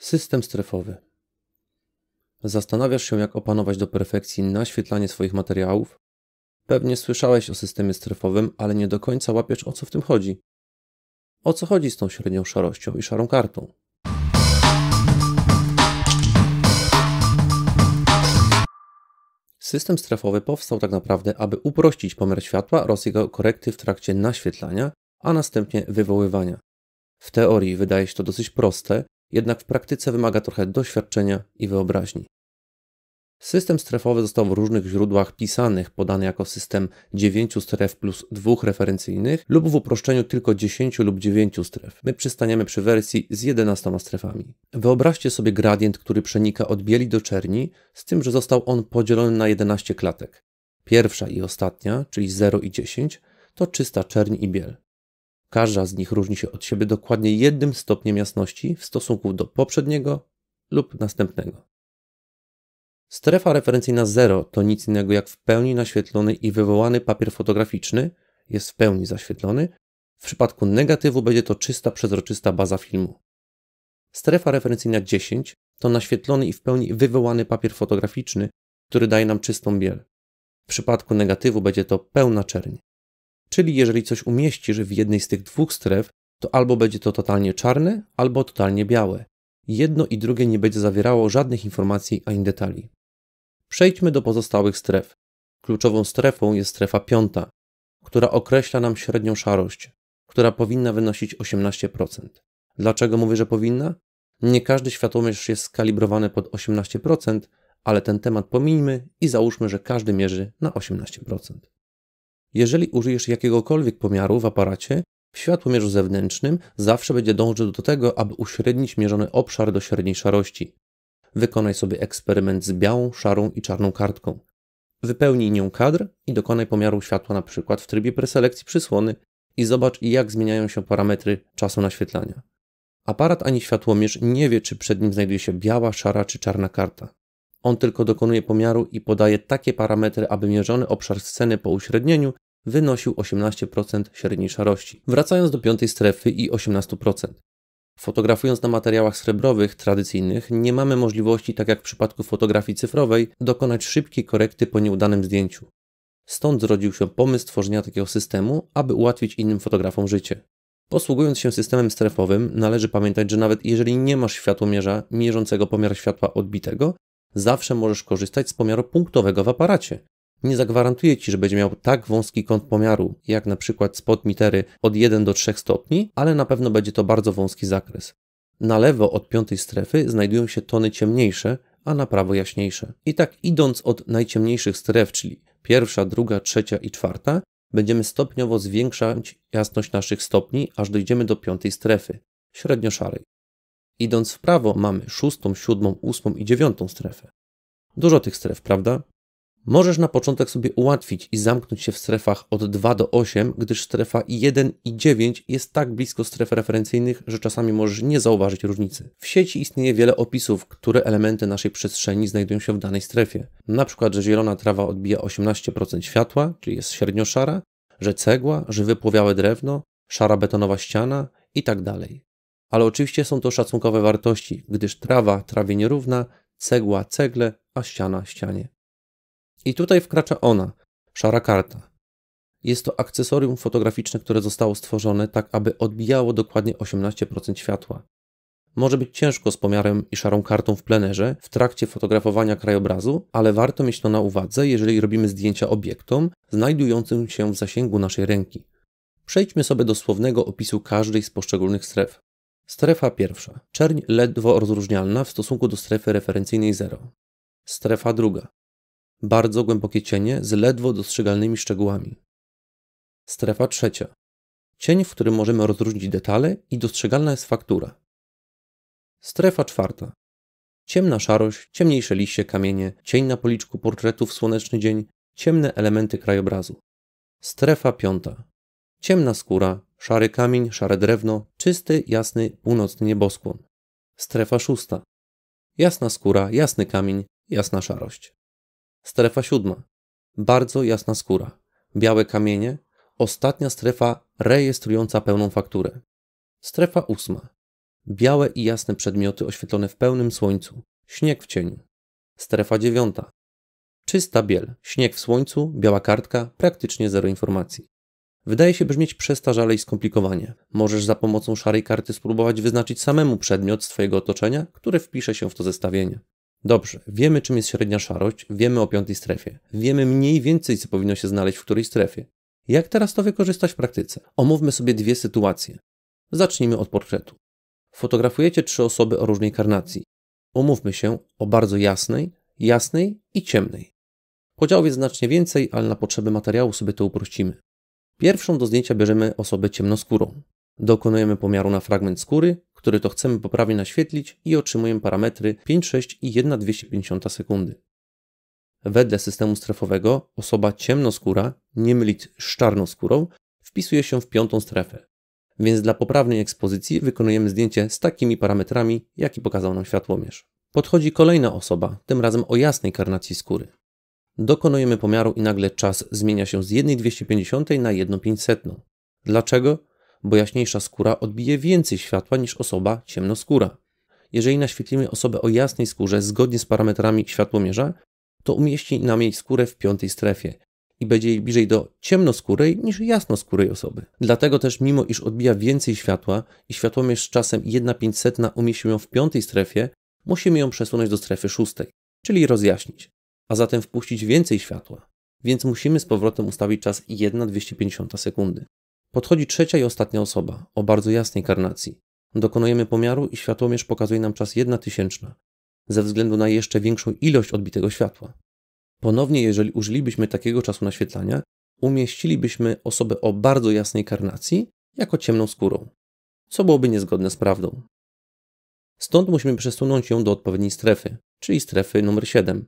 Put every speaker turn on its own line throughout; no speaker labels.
System strefowy. Zastanawiasz się, jak opanować do perfekcji naświetlanie swoich materiałów? Pewnie słyszałeś o systemie strefowym, ale nie do końca łapiesz o co w tym chodzi. O co chodzi z tą średnią szarością i szarą kartą? System strefowy powstał tak naprawdę, aby uprościć pomiar światła oraz jego korekty w trakcie naświetlania, a następnie wywoływania. W teorii wydaje się to dosyć proste, jednak w praktyce wymaga trochę doświadczenia i wyobraźni. System strefowy został w różnych źródłach pisanych, podany jako system 9 stref plus 2 referencyjnych lub w uproszczeniu tylko 10 lub 9 stref. My przystaniemy przy wersji z 11 strefami. Wyobraźcie sobie gradient, który przenika od bieli do czerni, z tym, że został on podzielony na 11 klatek. Pierwsza i ostatnia, czyli 0 i 10, to czysta czerń i biel. Każda z nich różni się od siebie dokładnie jednym stopniem jasności w stosunku do poprzedniego lub następnego. Strefa referencyjna 0 to nic innego jak w pełni naświetlony i wywołany papier fotograficzny, jest w pełni zaświetlony, w przypadku negatywu będzie to czysta, przezroczysta baza filmu. Strefa referencyjna 10 to naświetlony i w pełni wywołany papier fotograficzny, który daje nam czystą biel. W przypadku negatywu będzie to pełna czerń. Czyli jeżeli coś umieścisz w jednej z tych dwóch stref, to albo będzie to totalnie czarne, albo totalnie białe. Jedno i drugie nie będzie zawierało żadnych informacji ani detali. Przejdźmy do pozostałych stref. Kluczową strefą jest strefa piąta, która określa nam średnią szarość, która powinna wynosić 18%. Dlaczego mówię, że powinna? Nie każdy światłomierz jest skalibrowany pod 18%, ale ten temat pomińmy i załóżmy, że każdy mierzy na 18%. Jeżeli użyjesz jakiegokolwiek pomiaru w aparacie, światłomierz zewnętrznym zawsze będzie dążył do tego, aby uśrednić mierzony obszar do średniej szarości. Wykonaj sobie eksperyment z białą, szarą i czarną kartką. Wypełnij nią kadr i dokonaj pomiaru światła na przykład w trybie preselekcji przysłony i zobacz jak zmieniają się parametry czasu naświetlania. Aparat ani światłomierz nie wie, czy przed nim znajduje się biała, szara czy czarna karta. On tylko dokonuje pomiaru i podaje takie parametry, aby mierzony obszar sceny po uśrednieniu wynosił 18% średniej szarości, wracając do piątej strefy i 18%. Fotografując na materiałach srebrowych tradycyjnych, nie mamy możliwości, tak jak w przypadku fotografii cyfrowej, dokonać szybkiej korekty po nieudanym zdjęciu. Stąd zrodził się pomysł tworzenia takiego systemu, aby ułatwić innym fotografom życie. Posługując się systemem strefowym, należy pamiętać, że nawet jeżeli nie masz światłomierza mierzącego pomiar światła odbitego, zawsze możesz korzystać z pomiaru punktowego w aparacie. Nie zagwarantuję Ci, że będzie miał tak wąski kąt pomiaru, jak na przykład spot mitery od 1 do 3 stopni, ale na pewno będzie to bardzo wąski zakres. Na lewo od piątej strefy znajdują się tony ciemniejsze, a na prawo jaśniejsze. I tak idąc od najciemniejszych stref, czyli pierwsza, druga, trzecia i czwarta, będziemy stopniowo zwiększać jasność naszych stopni, aż dojdziemy do piątej strefy, średnio szarej. Idąc w prawo mamy szóstą, siódmą, ósmą i dziewiątą strefę. Dużo tych stref, prawda? Możesz na początek sobie ułatwić i zamknąć się w strefach od 2 do 8, gdyż strefa 1 i 9 jest tak blisko stref referencyjnych, że czasami możesz nie zauważyć różnicy. W sieci istnieje wiele opisów, które elementy naszej przestrzeni znajdują się w danej strefie. Na przykład, że zielona trawa odbija 18% światła, czyli jest średnio szara, że cegła, że wypłowiałe drewno, szara betonowa ściana i tak dalej. Ale oczywiście są to szacunkowe wartości, gdyż trawa trawie nierówna, cegła cegle, a ściana ścianie. I tutaj wkracza ona, szara karta. Jest to akcesorium fotograficzne, które zostało stworzone tak, aby odbijało dokładnie 18% światła. Może być ciężko z pomiarem i szarą kartą w plenerze w trakcie fotografowania krajobrazu, ale warto mieć to na uwadze, jeżeli robimy zdjęcia obiektom znajdującym się w zasięgu naszej ręki. Przejdźmy sobie do słownego opisu każdej z poszczególnych stref. Strefa pierwsza. Czerń ledwo rozróżnialna w stosunku do strefy referencyjnej 0. Strefa druga. Bardzo głębokie cienie z ledwo dostrzegalnymi szczegółami. Strefa trzecia. Cień, w którym możemy rozróżnić detale i dostrzegalna jest faktura. Strefa czwarta. Ciemna szarość, ciemniejsze liście, kamienie, cień na policzku portretu w słoneczny dzień, ciemne elementy krajobrazu. Strefa piąta. Ciemna skóra, Szary kamień, szare drewno, czysty, jasny, północny nieboskłon. Strefa szósta. Jasna skóra, jasny kamień, jasna szarość. Strefa siódma. Bardzo jasna skóra. Białe kamienie. Ostatnia strefa rejestrująca pełną fakturę. Strefa ósma. Białe i jasne przedmioty oświetlone w pełnym słońcu. Śnieg w cieniu. Strefa dziewiąta. Czysta biel, śnieg w słońcu, biała kartka, praktycznie zero informacji. Wydaje się brzmieć przestarzale i skomplikowanie. Możesz za pomocą szarej karty spróbować wyznaczyć samemu przedmiot z Twojego otoczenia, który wpisze się w to zestawienie. Dobrze, wiemy czym jest średnia szarość, wiemy o piątej strefie, wiemy mniej więcej co powinno się znaleźć w której strefie. Jak teraz to wykorzystać w praktyce? Omówmy sobie dwie sytuacje. Zacznijmy od portretu. Fotografujecie trzy osoby o różnej karnacji. Omówmy się o bardzo jasnej, jasnej i ciemnej. Podziałów jest znacznie więcej, ale na potrzeby materiału sobie to uprościmy. Pierwszą do zdjęcia bierzemy osobę ciemnoskórą. Dokonujemy pomiaru na fragment skóry, który to chcemy poprawnie naświetlić i otrzymujemy parametry 5,6 i 1,250 sekundy. Wedle systemu strefowego osoba ciemnoskóra, nie mylić z czarnoskórą, wpisuje się w piątą strefę. Więc dla poprawnej ekspozycji wykonujemy zdjęcie z takimi parametrami, jaki pokazał nam światłomierz. Podchodzi kolejna osoba, tym razem o jasnej karnacji skóry. Dokonujemy pomiaru i nagle czas zmienia się z 1,250 na 1,500. Dlaczego? Bo jaśniejsza skóra odbije więcej światła niż osoba ciemnoskóra. Jeżeli naświetlimy osobę o jasnej skórze zgodnie z parametrami światłomierza, to umieści nam jej skórę w piątej strefie i będzie jej bliżej do ciemnoskórej niż jasnoskórej osoby. Dlatego też mimo iż odbija więcej światła i światłomierz z czasem 1,500 umieścił ją w piątej strefie, musimy ją przesunąć do strefy szóstej, czyli rozjaśnić a zatem wpuścić więcej światła, więc musimy z powrotem ustawić czas 1250 sekundy. Podchodzi trzecia i ostatnia osoba o bardzo jasnej karnacji. Dokonujemy pomiaru i światłomierz pokazuje nam czas 1000, tysięczna ze względu na jeszcze większą ilość odbitego światła. Ponownie, jeżeli użylibyśmy takiego czasu naświetlania, umieścilibyśmy osobę o bardzo jasnej karnacji jako ciemną skórą, co byłoby niezgodne z prawdą. Stąd musimy przesunąć ją do odpowiedniej strefy, czyli strefy numer 7,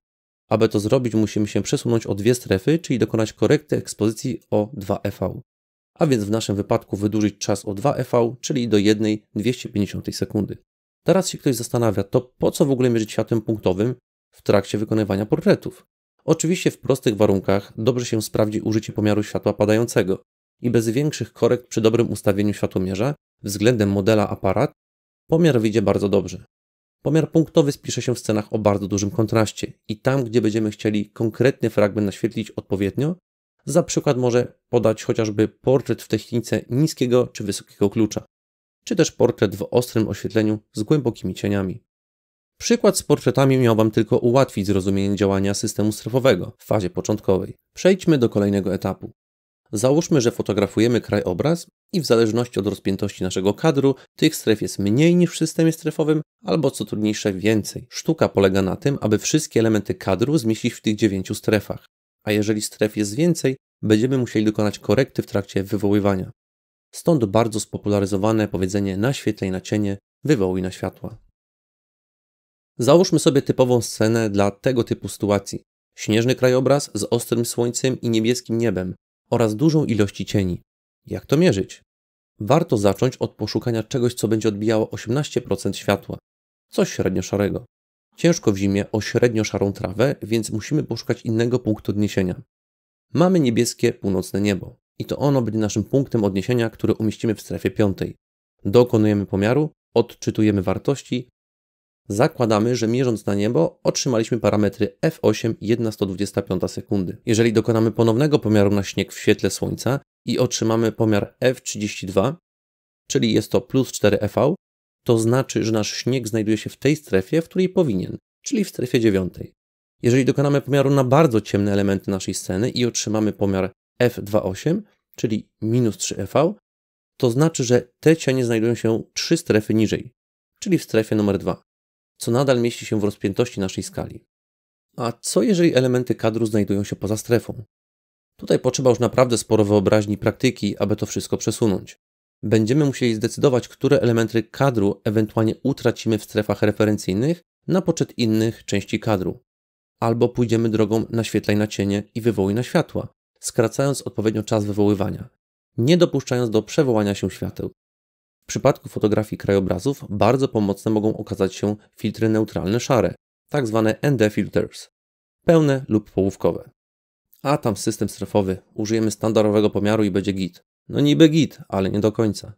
aby to zrobić, musimy się przesunąć o dwie strefy, czyli dokonać korekty ekspozycji o 2 EV. A więc w naszym wypadku wydłużyć czas o 2 EV, czyli do 1,250 250 sekundy. Teraz się ktoś zastanawia, to po co w ogóle mierzyć światłem punktowym w trakcie wykonywania portretów? Oczywiście w prostych warunkach dobrze się sprawdzi użycie pomiaru światła padającego i bez większych korekt przy dobrym ustawieniu światłomierza względem modela aparat pomiar wyjdzie bardzo dobrze. Pomiar punktowy spisze się w scenach o bardzo dużym kontraście i tam, gdzie będziemy chcieli konkretny fragment naświetlić odpowiednio, za przykład może podać chociażby portret w technice niskiego czy wysokiego klucza, czy też portret w ostrym oświetleniu z głębokimi cieniami. Przykład z portretami miał Wam tylko ułatwić zrozumienie działania systemu strefowego w fazie początkowej. Przejdźmy do kolejnego etapu. Załóżmy, że fotografujemy krajobraz i w zależności od rozpiętości naszego kadru, tych stref jest mniej niż w systemie strefowym, albo co trudniejsze więcej. Sztuka polega na tym, aby wszystkie elementy kadru zmieścić w tych dziewięciu strefach, a jeżeli stref jest więcej, będziemy musieli dokonać korekty w trakcie wywoływania. Stąd bardzo spopularyzowane powiedzenie na świetle i na cienie, wywołuj na światła. Załóżmy sobie typową scenę dla tego typu sytuacji. Śnieżny krajobraz z ostrym słońcem i niebieskim niebem oraz dużą ilości cieni. Jak to mierzyć? Warto zacząć od poszukania czegoś, co będzie odbijało 18% światła, coś średnio szarego. Ciężko w zimie o średnio szarą trawę, więc musimy poszukać innego punktu odniesienia. Mamy niebieskie północne niebo i to ono będzie naszym punktem odniesienia, który umieścimy w strefie piątej. Dokonujemy pomiaru, odczytujemy wartości. Zakładamy, że mierząc na niebo otrzymaliśmy parametry f8 1,125 sekundy. Jeżeli dokonamy ponownego pomiaru na śnieg w świetle słońca, i otrzymamy pomiar F32, czyli jest to plus 4EV, to znaczy, że nasz śnieg znajduje się w tej strefie, w której powinien, czyli w strefie dziewiątej. Jeżeli dokonamy pomiaru na bardzo ciemne elementy naszej sceny i otrzymamy pomiar F28, czyli minus 3EV, to znaczy, że te cienie znajdują się 3 strefy niżej, czyli w strefie numer 2, co nadal mieści się w rozpiętości naszej skali. A co jeżeli elementy kadru znajdują się poza strefą, Tutaj potrzeba już naprawdę sporo wyobraźni i praktyki, aby to wszystko przesunąć. Będziemy musieli zdecydować, które elementy kadru ewentualnie utracimy w strefach referencyjnych na poczet innych części kadru. Albo pójdziemy drogą naświetlaj na cienie i wywołuj na światła, skracając odpowiednio czas wywoływania, nie dopuszczając do przewołania się świateł. W przypadku fotografii krajobrazów bardzo pomocne mogą okazać się filtry neutralne szare, tak zwane ND filters, pełne lub połówkowe. A tam system strefowy, użyjemy standardowego pomiaru i będzie git. No niby git, ale nie do końca.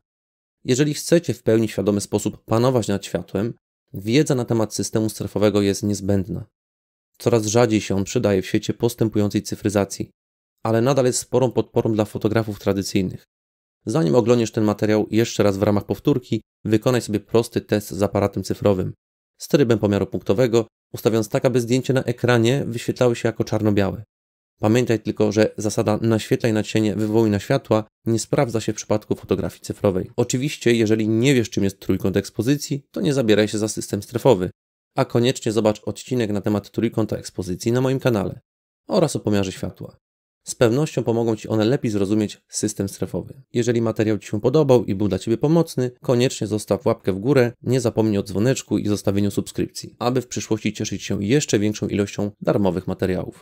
Jeżeli chcecie w pełni świadomy sposób panować nad światłem, wiedza na temat systemu strefowego jest niezbędna. Coraz rzadziej się on przydaje w świecie postępującej cyfryzacji, ale nadal jest sporą podporą dla fotografów tradycyjnych. Zanim oglądasz ten materiał jeszcze raz w ramach powtórki, wykonaj sobie prosty test z aparatem cyfrowym, z trybem pomiaru punktowego, ustawiając tak, aby zdjęcie na ekranie wyświetlały się jako czarno-białe. Pamiętaj tylko, że zasada naświetlaj na cienie, wywołuj na światła nie sprawdza się w przypadku fotografii cyfrowej. Oczywiście, jeżeli nie wiesz, czym jest trójkąt ekspozycji, to nie zabieraj się za system strefowy, a koniecznie zobacz odcinek na temat trójkąta ekspozycji na moim kanale oraz o pomiarze światła. Z pewnością pomogą Ci one lepiej zrozumieć system strefowy. Jeżeli materiał Ci się podobał i był dla Ciebie pomocny, koniecznie zostaw łapkę w górę, nie zapomnij o dzwoneczku i zostawieniu subskrypcji, aby w przyszłości cieszyć się jeszcze większą ilością darmowych materiałów.